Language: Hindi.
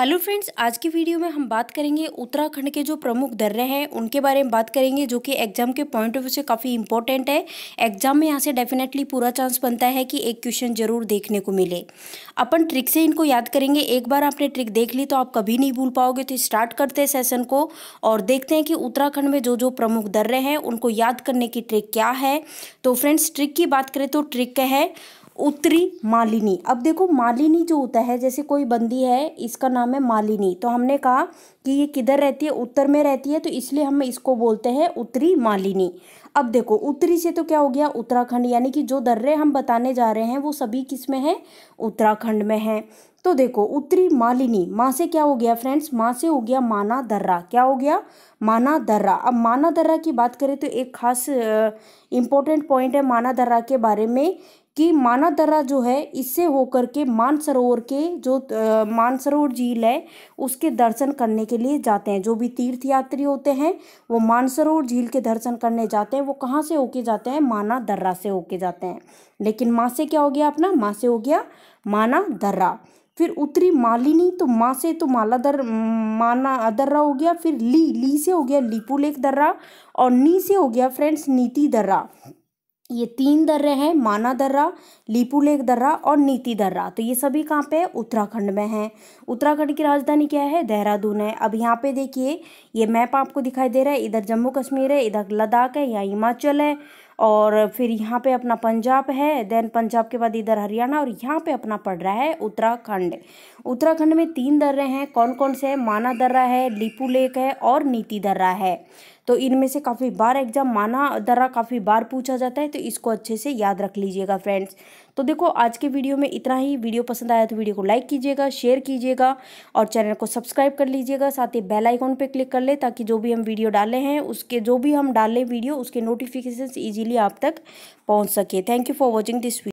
हेलो फ्रेंड्स आज की वीडियो में हम बात करेंगे उत्तराखंड के जो प्रमुख दर्रे हैं उनके बारे में बात करेंगे जो कि एग्जाम के पॉइंट ऑफ व्यू से काफ़ी इंपॉर्टेंट है एग्जाम में यहाँ से डेफिनेटली पूरा चांस बनता है कि एक क्वेश्चन जरूर देखने को मिले अपन ट्रिक से इनको याद करेंगे एक बार आपने ट्रिक देख ली तो आप कभी नहीं भूल पाओगे तो स्टार्ट करते हैं सेशन को और देखते हैं कि उत्तराखंड में जो जो प्रमुख दर्रे हैं उनको याद करने की ट्रिक क्या है तो फ्रेंड्स ट्रिक की बात करें तो ट्रिक है उत्तरी मालिनी अब देखो मालिनी जो होता है जैसे कोई बंदी है इसका नाम है मालिनी तो हमने कहा कि ये किधर रहती है उत्तर में रहती है तो इसलिए हम इसको बोलते हैं उत्तरी मालिनी अब देखो उत्तरी से तो क्या हो गया उत्तराखंड यानी कि जो दर्रे हम बताने जा रहे हैं वो सभी किस में हैं उत्तराखंड में हैं तो देखो उत्तरी मालिनी माँ से क्या हो गया फ्रेंड्स माँ से हो गया माना दर्रा क्या हो गया माना दर्रा अब माना दर्रा की बात करें तो एक खास इम्पोर्टेंट पॉइंट है माना दर्रा के बारे में कि माना दर्रा जो है इससे होकर के मानसरोवर के जो मानसरोवर झील है उसके दर्शन करने के लिए जाते हैं जो भी तीर्थ यात्री होते हैं वो मानसरोवर झील के दर्शन करने जाते हैं वो कहाँ से होके जाते हैं माना दर्रा से होके जाते हैं लेकिन माँ से क्या हो गया अपना माँ से हो गया माना दर्रा फिर उत्तरी मालिनी तो माँ से तो माला दर माना दर्रा हो गया फिर ली ली से हो गया लिपुलेख दर्रा और नी से हो गया फ्रेंड्स नीति दर्रा ये तीन दर्रे हैं माना दर्रा लीपू लेक दर्रा और नीति दर्रा तो ये सभी कहाँ पे उत्तराखंड में हैं उत्तराखंड की राजधानी क्या है देहरादून है अब यहाँ पे देखिए ये मैप आपको दिखाई दे रहा है इधर जम्मू कश्मीर है इधर लद्दाख है यहाँ हिमाचल है और फिर यहाँ पे अपना पंजाब है देन पंजाब के बाद इधर हरियाणा और यहाँ पे अपना पड़ रहा है उत्तराखंड उत्तराखंड में तीन दर्रे हैं कौन कौन से हैं माना दर्रा है लीपू लेक है और नीति दर्रा है तो इनमें से काफ़ी बार एग्जाम माना दरा काफ़ी बार पूछा जाता है तो इसको अच्छे से याद रख लीजिएगा फ्रेंड्स तो देखो आज के वीडियो में इतना ही वीडियो पसंद आया तो वीडियो को लाइक कीजिएगा शेयर कीजिएगा और चैनल को सब्सक्राइब कर लीजिएगा साथ ही बेल आइकॉन पर क्लिक कर ले ताकि जो भी हम वीडियो डाले हैं उसके जो भी हम डालें वीडियो उसके नोटिफिकेशन ईजिली आप तक पहुँच सके thank you for watching this video